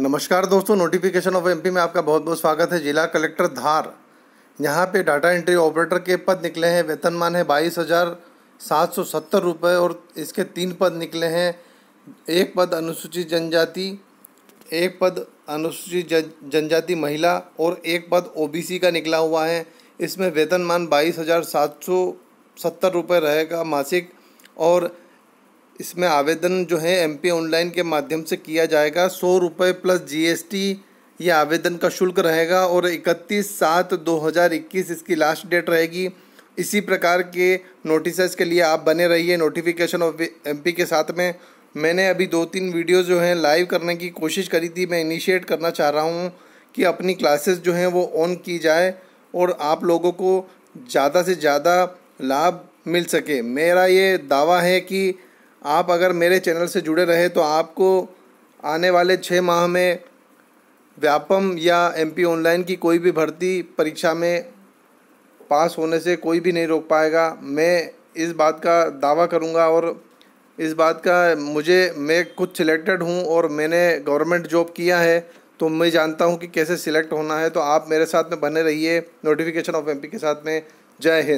नमस्कार दोस्तों notification of MP में आपका बहुत बहुत स्वागत है जिला कलेक्टर धार यहाँ पे डाटा एंट्री ऑपरेटर के पद निकले हैं वेतनमान है बाईस हज़ार सात सौ सत्तर रुपये और इसके तीन पद निकले हैं एक पद अनुसूचित जनजाति एक पद अनुसूचित जनजाति महिला और एक पद ओबीसी का निकला हुआ है इसमें वेतनमान बाईस हज़ार सात सौ सत्तर रुपये रहेगा मासिक और इसमें आवेदन जो है एम ऑनलाइन के माध्यम से किया जाएगा सौ रुपये प्लस जीएसटी ये आवेदन का शुल्क रहेगा और इकतीस सात दो हज़ार इक्कीस इसकी लास्ट डेट रहेगी इसी प्रकार के नोटिस के लिए आप बने रहिए नोटिफिकेशन ऑफ एम के साथ में मैंने अभी दो तीन वीडियो जो हैं लाइव करने की कोशिश करी थी मैं इनिशिएट करना चाह रहा हूँ कि अपनी क्लासेस जो हैं वो ऑन की जाए और आप लोगों को ज़्यादा से ज़्यादा लाभ मिल सके मेरा ये दावा है कि आप अगर मेरे चैनल से जुड़े रहे तो आपको आने वाले छः माह में व्यापम या एमपी ऑनलाइन की कोई भी भर्ती परीक्षा में पास होने से कोई भी नहीं रोक पाएगा मैं इस बात का दावा करूंगा और इस बात का मुझे मैं खुद सिलेक्टेड हूं और मैंने गवर्नमेंट जॉब किया है तो मैं जानता हूं कि कैसे सिलेक्ट होना है तो आप मेरे साथ में बने रहिए नोटिफिकेशन ऑफ एमपी के साथ में जय हिंद